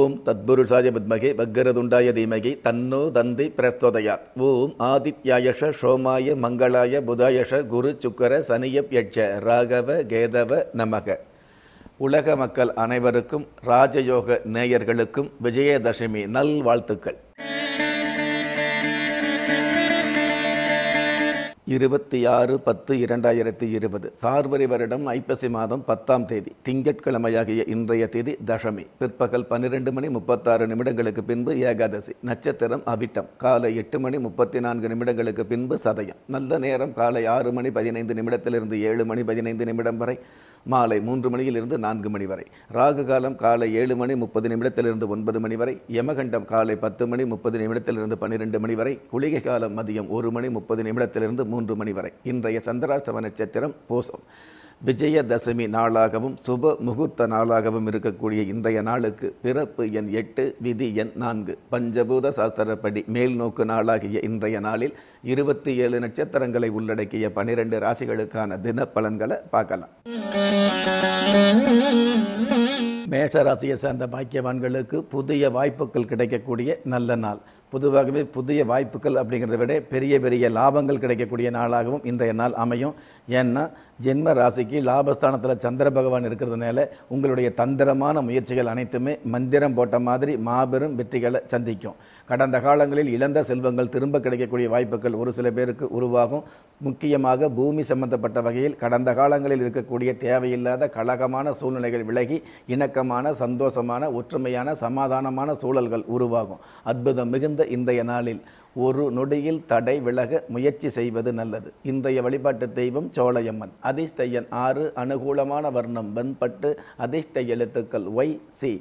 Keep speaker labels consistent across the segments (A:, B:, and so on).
A: ஓம் தத்புருஷாய வித்மகே பக்கரதுண்டாய தீமகி தன்னோ தந்தி பிரஸ்தோதயாத் ஓம் ஆதித்யாயஷ சோமாய மங்களாய புதாயஷ குரு சுக்கர சனியப் யட்ச ராகவ கேதவ நமக உலக மக்கள் அனைவருக்கும் ராஜயோக நேயர்களுக்கும் விஜயதசமி நல்வாழ்த்துக்கள் இருபத்தி ஆறு பத்து இரண்டாயிரத்தி இருபது சார்வரி வருடம் ஐப்பசி மாதம் பத்தாம் தேதி திங்கட்கிழமையாகிய இன்றைய தேதி தசமி பிற்பகல் பன்னிரெண்டு மணி முப்பத்தாறு நிமிடங்களுக்கு பின்பு ஏகாதசி நட்சத்திரம் அவிட்டம் காலை எட்டு மணி முப்பத்தி நான்கு நிமிடங்களுக்கு பின்பு சதயம் நல்ல நேரம் காலை ஆறு மணி பதினைந்து நிமிடத்திலிருந்து ஏழு மணி பதினைந்து நிமிடம் வரை மாலை மூன்று மணியிலிருந்து நான்கு மணி வரை ராகு காலம் காலை ஏழு மணி முப்பது நிமிடத்திலிருந்து ஒன்பது மணி வரை யமகண்டம் காலை பத்து மணி முப்பது நிமிடத்திலிருந்து பன்னிரெண்டு மணி வரை குளிகை காலம் மதியம் ஒரு மணி முப்பது நிமிடத்திலிருந்து மூன்று மணி வரை இன்றைய சந்திராஷ்டம நட்சத்திரம் போசம் விஜயதசமி நாளாகவும் சுப முகூர்த்த நாளாகவும் இருக்கக்கூடிய இன்றைய நாளுக்கு பிறப்பு எண் எட்டு விதி எண் நான்கு பஞ்சபூத சாஸ்திரப்படி மேல் நோக்கு நாளாகிய இன்றைய நாளில் இருபத்தி ஏழு நட்சத்திரங்களை உள்ளடக்கிய பனிரெண்டு ராசிகளுக்கான தின பலன்களை பார்க்கலாம் மேஷராசியை சேர்ந்த பாக்கியவான்களுக்கு புதிய வாய்ப்புகள் கிடைக்கக்கூடிய நல்ல நாள் பொதுவாகவே புதிய வாய்ப்புகள் அப்படிங்கிறத விட பெரிய பெரிய லாபங்கள் கிடைக்கக்கூடிய நாளாகவும் இன்றைய நாள் அமையும் ஏன்னா ஜென்ம ராசிக்கு லாபஸ்தானத்தில் சந்திர பகவான் இருக்கிறதுனால உங்களுடைய தந்திரமான முயற்சிகள் அனைத்துமே மந்திரம் போட்ட மாதிரி மாபெரும் வெற்றிகளை சந்திக்கும் கடந்த காலங்களில் இழந்த செல்வங்கள் திரும்ப கிடைக்கக்கூடிய வாய்ப்புகள் ஒரு சில பேருக்கு உருவாகும் முக்கியமாக பூமி சம்பந்தப்பட்ட வகையில் கடந்த காலங்களில் இருக்கக்கூடிய தேவையில்லாத கழகமான சூழ்நிலைகள் விலகி இணக்கமான சந்தோஷமான ஒற்றுமையான சமாதானமான சூழல்கள் உருவாகும் அற்புதம் மிகுந்த இன்றைய நாளில் ஒரு நொடியில் தடை விலக முயற்சி செய்வது நல்லது இன்றைய வழிபாட்டு தெய்வம் சோழையம்மன் அதிர்ஷ்டையன் ஆறு அனுகூலமான வர்ணம் வெண்பட்டு அதிர்ஷ்ட எழுத்துக்கள் ஒய் சி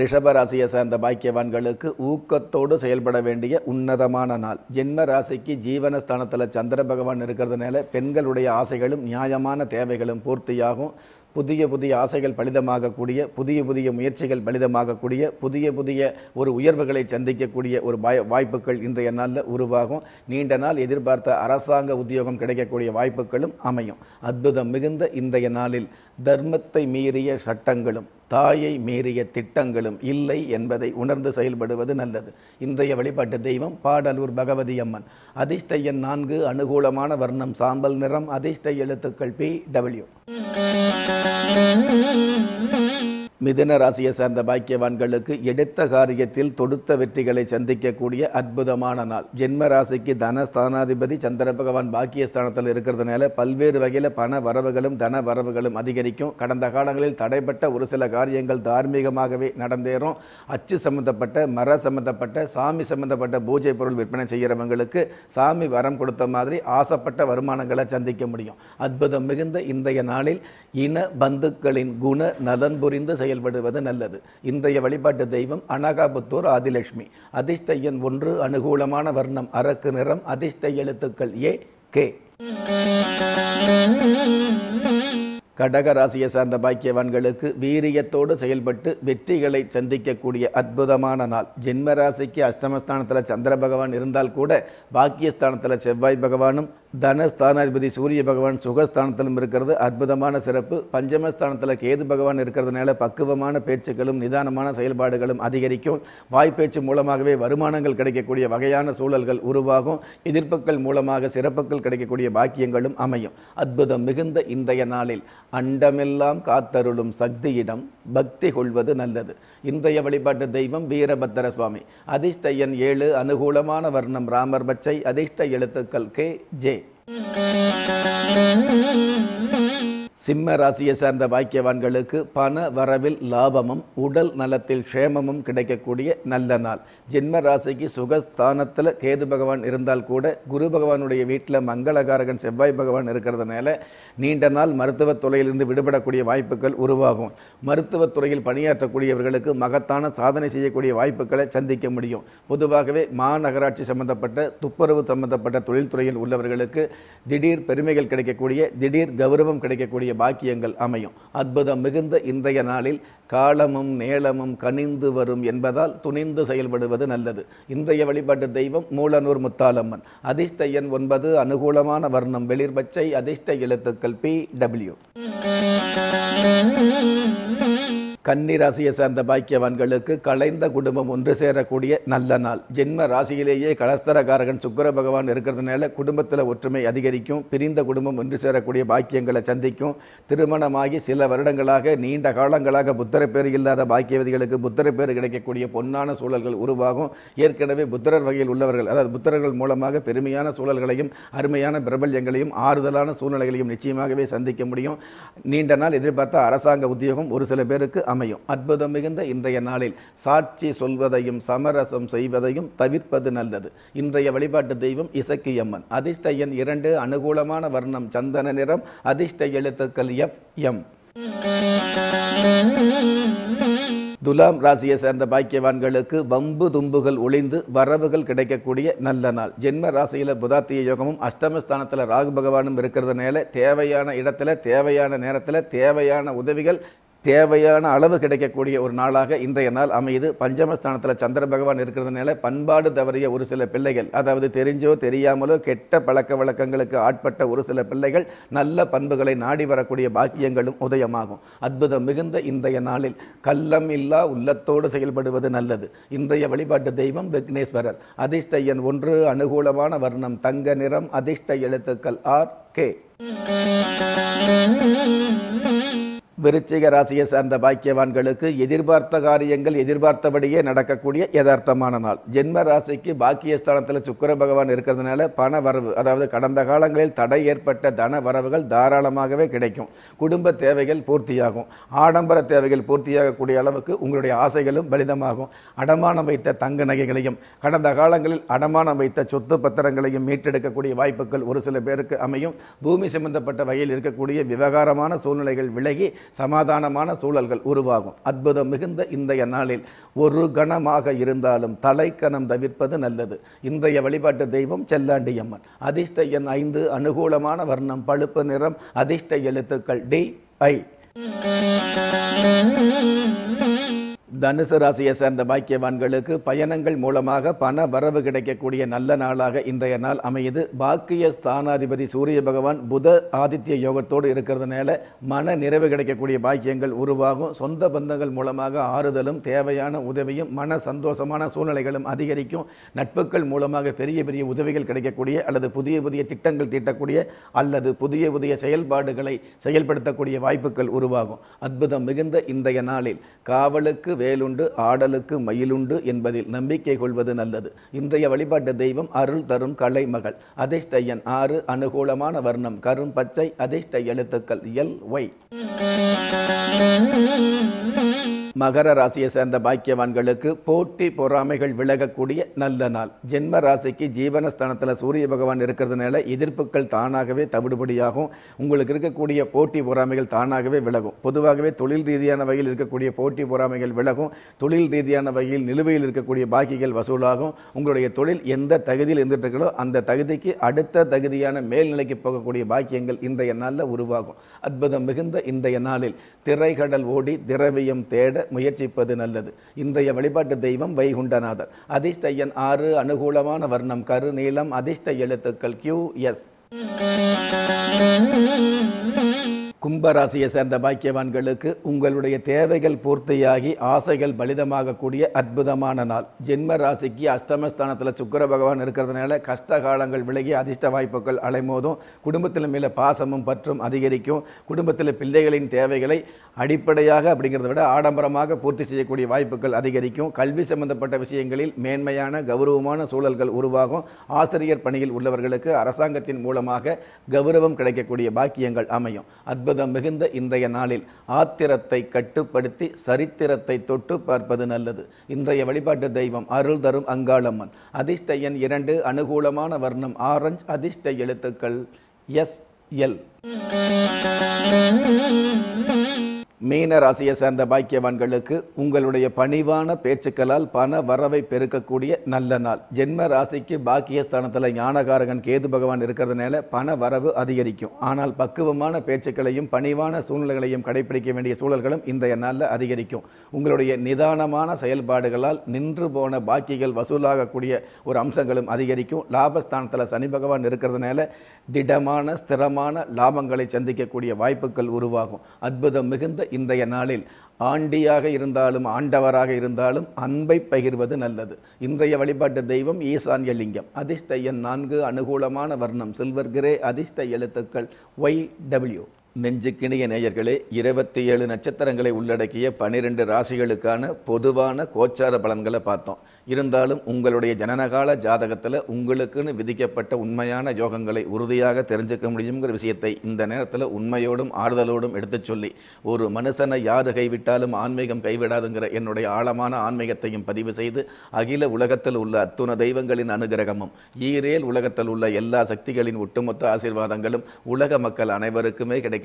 A: ரிஷபராசியை சேர்ந்த பாக்கியவான்களுக்கு ஊக்கத்தோடு செயல்பட வேண்டிய உன்னதமான நாள் ஜென்ம ராசிக்கு ஜீவனஸ்தானத்தில் சந்திர பகவான் இருக்கிறதுனால பெண்களுடைய ஆசைகளும் நியாயமான தேவைகளும் பூர்த்தியாகும் புதிய புதிய ஆசைகள் பலிதமாகக்கூடிய புதிய புதிய முயற்சிகள் பலிதமாகக்கூடிய புதிய புதிய ஒரு உயர்வுகளை சந்திக்கக்கூடிய ஒரு வாய்ப்புகள் இன்றைய நாளில் உருவாகும் நீண்ட நாள் எதிர்பார்த்த அரசாங்க உத்தியோகம் கிடைக்கக்கூடிய வாய்ப்புகளும் அமையும் அற்புதம் மிகுந்த இன்றைய நாளில் தர்மத்தை மீறிய சட்டங்களும் தாயை மீறிய திட்டங்களும் இல்லை என்பதை உணர்ந்து செயல்படுவது நல்லது இன்றைய வழிபாட்டு தெய்வம் பாடலூர் பகவதி அம்மன் அதிர்ஷ்ட எண் நான்கு அனுகூலமான வர்ணம் சாம்பல் நிறம் அதிர்ஷ்ட எழுத்துக்கள் பி டபிள்யூ
B: Thank you.
A: மிதன ராசியை சார்ந்த பாக்கியவான்களுக்கு எடுத்த காரியத்தில் தொடுத்த வெற்றிகளை சந்திக்கக்கூடிய அற்புதமான நாள் ஜென்ம ராசிக்கு தன ஸ்தானாதிபதி சந்திர பகவான் பாக்கியஸ்தானத்தில் இருக்கிறதுனால பல்வேறு வகையில் பண வரவுகளும் தன வரவுகளும் அதிகரிக்கும் கடந்த காலங்களில் தடைப்பட்ட ஒரு சில காரியங்கள் தார்மீகமாகவே நடந்தேறும் அச்சு சம்மந்தப்பட்ட மர சம்மந்தப்பட்ட சாமி சம்மந்தப்பட்ட பூஜை பொருள் விற்பனை செய்கிறவங்களுக்கு சாமி வரம் கொடுத்த மாதிரி ஆசைப்பட்ட வருமானங்களை சந்திக்க முடியும் அற்புதம் மிகுந்த இன்றைய நாளில் இன பந்துக்களின் குண புரிந்து செயல்படுவது நல்லது இன்றைய வழிபாட்டு தெய்வம் அனகாபுத்தூர் ஆதிலட்சுமி அதிர்ஷ்டையன் ஒன்று அனுகூலமான வர்ணம் அரக்கு நிறம் அதிர்ஷ்ட எழுத்துக்கள் ஏ கே கடக ராசியை சார்ந்த பாக்கியவான்களுக்கு வீரியத்தோடு செயல்பட்டு வெற்றிகளை சந்திக்கக்கூடிய அற்புதமான நாள் ஜென்ம ராசிக்கு அஷ்டமஸ்தானத்தில் சந்திர பகவான் இருந்தால் கூட பாக்கியஸ்தானத்தில் செவ்வாய் பகவானும் தனஸ்தானாதிபதி சூரிய பகவான் சுகஸ்தானத்திலும் இருக்கிறது அற்புதமான சிறப்பு பஞ்சமஸ்தானத்தில் கேது பகவான் இருக்கிறதுனால பக்குவமான பேச்சுக்களும் நிதானமான செயல்பாடுகளும் அதிகரிக்கும் வாய்ப்பேச்சு மூலமாகவே வருமானங்கள் கிடைக்கக்கூடிய வகையான சூழல்கள் உருவாகும் எதிர்ப்புகள் மூலமாக சிறப்புகள் கிடைக்கக்கூடிய பாக்கியங்களும் அமையும் அற்புதம் மிகுந்த இன்றைய நாளில் அண்டமெல்லாம் காத்தருளும் சக்தியிடம் பக்தி கொள்வது நல்லது இன்றைய வழிபாட்டு தெய்வம் வீரபத்திர சுவாமி அதிர்ஷ்ட எண் ஏழு அனுகூலமான வர்ணம் ராமர் பச்சை அதிர்ஷ்ட எழுத்துக்கள் கே ஜே
B: Mm-hmm.
A: சிம்ம ராசியை சார்ந்த பாக்கியவான்களுக்கு பண வரவில் லாபமும் உடல் நலத்தில் க்ஷேமமும் கிடைக்கக்கூடிய நல்ல நாள் ஜென்ம ராசிக்கு சுகஸ்தானத்தில் கேது பகவான் இருந்தால் கூட குரு பகவானுடைய வீட்டில் மங்களகாரகன் செவ்வாய் பகவான் இருக்கிறதுனால நீண்ட நாள் மருத்துவத் துறையிலிருந்து விடுபடக்கூடிய வாய்ப்புகள் உருவாகும் மருத்துவத் துறையில் பணியாற்றக்கூடியவர்களுக்கு மகத்தான சாதனை செய்யக்கூடிய வாய்ப்புகளை சந்திக்க முடியும் பொதுவாகவே மாநகராட்சி சம்பந்தப்பட்ட துப்புரவு சம்பந்தப்பட்ட தொழில்துறையில் உள்ளவர்களுக்கு திடீர் பெருமைகள் கிடைக்கக்கூடிய திடீர் கௌரவம் கிடைக்கக்கூடிய அவருடைய பாக்கியங்கள் அமையும் அற்புதம் மிகுந்த இன்றைய நாளில் காலமும் நேளமும் கனிந்து வரும் என்பதால் துணிந்து செயல்படுவது நல்லது இன்றைய வழிபாட்டு தெய்வம் மூலனூர் முத்தாலம்மன் அதிர்ஷ்ட எண் ஒன்பது அனுகூலமான வர்ணம் வெளிர்பச்சை அதிர்ஷ்ட எழுத்துக்கள் பி டபிள்யூ கன்னி ராசியை சார்ந்த பாக்கியவான்களுக்கு கலைந்த குடும்பம் ஒன்று சேரக்கூடிய நல்ல நாள் ஜென்ம ராசியிலேயே கலஸ்தரகாரகன் சுக்கர பகவான் இருக்கிறதுனால குடும்பத்தில் ஒற்றுமை அதிகரிக்கும் பிரிந்த குடும்பம் ஒன்று சேரக்கூடிய பாக்கியங்களை சந்திக்கும் திருமணமாகி சில வருடங்களாக நீண்ட காலங்களாக புத்தர பேர் இல்லாத பாக்கியவதிகளுக்கு புத்தர பேர் கிடைக்கக்கூடிய பொன்னான சூழல்கள் உருவாகும் ஏற்கனவே புத்திரர் வகையில் உள்ளவர்கள் அதாவது புத்திரர்கள் மூலமாக பெருமையான சூழல்களையும் அருமையான பிரபல்யங்களையும் ஆறுதலான சூழ்நிலைகளையும் நிச்சயமாகவே சந்திக்க முடியும் நீண்ட நாள் எதிர்பார்த்த அரசாங்க உத்தியோகம் ஒரு சில பேருக்கு அமையும் அற்புதம் மிகுந்த இன்றைய நாளில் சாட்சி சொல்வதையும் சமரசம் செய்வதையும் தவிர்ப்பது நல்லது இன்றைய வழிபாட்டு தெய்வம் இசக்கியம்மன் அதிர்ஷ்ட எண் இரண்டு அனுகூலமான வர்ணம் சந்தன நிறம் அதிர்ஷ்ட எழுத்துக்கள் எஃப் எம் துலாம் ராசியை சேர்ந்த பாக்கியவான்களுக்கு வம்பு தும்புகள் ஒளிந்து வரவுகள் கிடைக்கக்கூடிய நல்ல நாள் ஜென்ம ராசியில் புதாத்திய யோகமும் அஷ்டமஸ்தானத்தில் ராகு பகவானும் இருக்கிறதுனால தேவையான இடத்துல தேவையான நேரத்தில் தேவையான உதவிகள் தேவையான அளவு கிடைக்கக்கூடிய ஒரு நாளாக இன்றைய நாள் அமையுது பஞ்சமஸ்தானத்தில் சந்திர பகவான் இருக்கிறதுனால பண்பாடு தவறிய ஒரு சில பிள்ளைகள் அதாவது தெரிஞ்சோ தெரியாமலோ கெட்ட பழக்க வழக்கங்களுக்கு ஆட்பட்ட ஒரு சில பிள்ளைகள் நல்ல பண்புகளை நாடி வரக்கூடிய பாக்கியங்களும் உதயமாகும் அற்புதம் மிகுந்த இன்றைய நாளில் கள்ளம் இல்லா உள்ளத்தோடு செயல்படுவது நல்லது இன்றைய வழிபாட்டு தெய்வம் விக்னேஸ்வரர் அதிர்ஷ்ட ஒன்று அனுகூலமான வர்ணம் தங்க நிறம் அதிர்ஷ்ட எழுத்துக்கள் ஆர் கே விருச்சிக ராசியை சார்ந்த பாக்கியவான்களுக்கு எதிர்பார்த்த காரியங்கள் எதிர்பார்த்தபடியே நடக்கக்கூடிய யதார்த்தமான நாள் ஜென்ம ராசிக்கு பாக்கியஸ்தானத்தில் சுக்கர பகவான் இருக்கிறதுனால பண வரவு அதாவது கடந்த காலங்களில் தடை ஏற்பட்ட தன வரவுகள் தாராளமாகவே கிடைக்கும் குடும்ப தேவைகள் பூர்த்தியாகும் ஆடம்பர தேவைகள் பூர்த்தியாகக்கூடிய அளவுக்கு உங்களுடைய ஆசைகளும் பலிதமாகும் அடமானம் வைத்த தங்க நகைகளையும் கடந்த காலங்களில் அடமானம் வைத்த சொத்து பத்திரங்களையும் மீட்டெடுக்கக்கூடிய வாய்ப்புகள் ஒரு சில பேருக்கு அமையும் பூமி சம்பந்தப்பட்ட வகையில் இருக்கக்கூடிய விவகாரமான சூழ்நிலைகள் விலகி சமாதானமான சூழல்கள் உருவாகும் அற்புதம் மிகுந்த இன்றைய நாளில் ஒரு கணமாக இருந்தாலும் தலைக்கணம் தவிர்ப்பது நல்லது இன்றைய வழிபாட்டு தெய்வம் செல்லாண்டியம்மன் அதிர்ஷ்ட எண் ஐந்து அனுகூலமான வர்ணம் பழுப்பு நிறம் அதிர்ஷ்ட எழுத்துக்கள் டி ஐ தனுசு ராசியை சேர்ந்த பாக்கியவான்களுக்கு பயணங்கள் மூலமாக பண வரவு கிடைக்கக்கூடிய நல்ல நாளாக இன்றைய நாள் அமையுது பாக்கிய ஸ்தானாதிபதி சூரிய பகவான் புத ஆதித்ய யோகத்தோடு இருக்கிறதுனால மன நிறைவு கிடைக்கக்கூடிய பாக்கியங்கள் உருவாகும் சொந்த பந்தங்கள் மூலமாக ஆறுதலும் தேவையான உதவியும் மன சந்தோஷமான சூழ்நிலைகளும் அதிகரிக்கும் நட்புகள் மூலமாக பெரிய பெரிய உதவிகள் கிடைக்கக்கூடிய அல்லது புதிய புதிய திட்டங்கள் தீட்டக்கூடிய அல்லது புதிய புதிய செயல்பாடுகளை செயல்படுத்தக்கூடிய வாய்ப்புகள் உருவாகும் அற்புதம் மிகுந்த இன்றைய நாளில் காவலுக்கு வேலுண்டு ஆடலுக்கு மயிலுண்டு என்பதில் நம்பிக்கை கொள்வது நல்லது இன்றைய வழிபாட்டு தெய்வம் அருள் தரும் கலை மகள் அதிர்ஷ்டையன் ஆறு அனுகூலமான வர்ணம் கரும் பச்சை அதிர்ஷ்ட எழுத்துக்கள் எல் ஒய் மகர ராசியை சேர்ந்த பாக்கியவான்களுக்கு போட்டி பொறாமைகள் விலகக்கூடிய நல்ல நாள் ஜென்ம ராசிக்கு ஜீவனஸ்தானத்தில் சூரிய பகவான் இருக்கிறதுனால எதிர்ப்புகள் தானாகவே தவிடுபடியாகும் உங்களுக்கு இருக்கக்கூடிய போட்டி பொறாமைகள் தானாகவே விலகும் பொதுவாகவே தொழில் ரீதியான வகையில் இருக்கக்கூடிய போட்டி பொறாமைகள் விலகும் தொழில் ரீதியான வகையில் நிலுவையில் இருக்கக்கூடிய பாக்கிகள் வசூலாகும் உங்களுடைய தொழில் எந்த தகுதியில் இருந்துட்டு அந்த தகுதிக்கு அடுத்த தகுதியான மேல்நிலைக்கு போகக்கூடிய பாக்கியங்கள் இன்றைய நாளில் உருவாகும் அற்புதம் மிகுந்த இன்றைய நாளில் திரைகடல் ஓடி திரவியம் தேட முயற்சிப்பது நல்லது இன்றைய வழிபாட்டு தெய்வம் வைகுண்டநாதர் அதிர்ஷ்ட எண் ஆறு அனுகூலமான வர்ணம் கரு நீளம் அதிர்ஷ்ட எழுத்துக்கள் கியூ எஸ் கும்பராசியை சேர்ந்த பாக்கியவான்களுக்கு உங்களுடைய தேவைகள் பூர்த்தியாகி ஆசைகள் பலிதமாகக்கூடிய அற்புதமான நாள் ஜென்ம ராசிக்கு அஷ்டமஸ்தானத்தில் சுக்கர பகவான் இருக்கிறதுனால கஷ்ட காலங்கள் விலகி அதிர்ஷ்ட வாய்ப்புகள் அலைமோதும் குடும்பத்தில் மேலே பாசமும் பற்றும் அதிகரிக்கும் குடும்பத்தில் பிள்ளைகளின் தேவைகளை அடிப்படையாக அப்படிங்கிறத விட ஆடம்பரமாக பூர்த்தி செய்யக்கூடிய வாய்ப்புகள் அதிகரிக்கும் கல்வி சம்பந்தப்பட்ட விஷயங்களில் மேன்மையான கௌரவமான சூழல்கள் உருவாகும் ஆசிரியர் பணியில் உள்ளவர்களுக்கு அரசாங்கத்தின் மூலமாக கௌரவம் கிடைக்கக்கூடிய பாக்கியங்கள் அமையும் அற்புத அற்புதம் மிகுந்த இன்றைய நாளில் ஆத்திரத்தை கட்டுப்படுத்தி சரித்திரத்தை தொட்டு பார்ப்பது நல்லது இன்றைய வழிபாட்டு தெய்வம் அருள் தரும் அங்காளம்மன் அதிர்ஷ்ட எண் இரண்டு அனுகூலமான வர்ணம் ஆரஞ்சு அதிர்ஷ்ட எழுத்துக்கள் எஸ் எல் மீன ராசியை சேர்ந்த பாக்கியவான்களுக்கு உங்களுடைய பணிவான பேச்சுக்களால் பண வரவை பெருக்கக்கூடிய நல்ல நாள் ஜென்ம ராசிக்கு பாக்கியஸ்தானத்தில் ஞானகாரகன் கேது பகவான் இருக்கிறதுனால பண வரவு அதிகரிக்கும் ஆனால் பக்குவமான பேச்சுக்களையும் பணிவான சூழ்நிலைகளையும் கடைபிடிக்க வேண்டிய சூழல்களும் இந்த நாளில் அதிகரிக்கும் உங்களுடைய நிதானமான செயல்பாடுகளால் நின்று போன பாக்கிகள் வசூலாகக்கூடிய ஒரு அம்சங்களும் அதிகரிக்கும் லாபஸ்தானத்தில் சனி பகவான் இருக்கிறதுனால திடமான ஸ்திரமான லாபங்களை சந்திக்கக்கூடிய வாய்ப்புகள் உருவாகும் அற்புதம் மிகுந்த இன்றைய நாளில் ஆண்டியாக இருந்தாலும் ஆண்டவராக இருந்தாலும் அன்பை பகிர்வது நல்லது இன்றைய வழிபாட்டு தெய்வம் ஈசான்ய லிங்கம் அதிர்ஷ்ட எண் நான்கு அனுகூலமான வர்ணம் சில்வர் கிரே அதிர்ஷ்ட எழுத்துக்கள் ஒய் டபிள்யூ நெஞ்சுக்கிணிய நேயர்களே இருபத்தி ஏழு நட்சத்திரங்களை உள்ளடக்கிய பனிரெண்டு ராசிகளுக்கான பொதுவான கோச்சார பலன்களை பார்த்தோம் இருந்தாலும் உங்களுடைய ஜனனகால ஜாதகத்தில் உங்களுக்குன்னு விதிக்கப்பட்ட உண்மையான யோகங்களை உறுதியாக தெரிஞ்சுக்க முடியுங்கிற விஷயத்தை இந்த நேரத்தில் உண்மையோடும் ஆறுதலோடும் எடுத்துச் சொல்லி ஒரு மனுஷனை யாரு கைவிட்டாலும் ஆன்மீகம் கைவிடாதுங்கிற என்னுடைய ஆழமான ஆன்மீகத்தையும் பதிவு செய்து அகில உலகத்தில் உள்ள அத்துண தெய்வங்களின் அனுகிரகமும் ஈரேல் உலகத்தில் உள்ள எல்லா சக்திகளின் ஒட்டுமொத்த ஆசீர்வாதங்களும் உலக மக்கள் அனைவருக்குமே கிடைக்க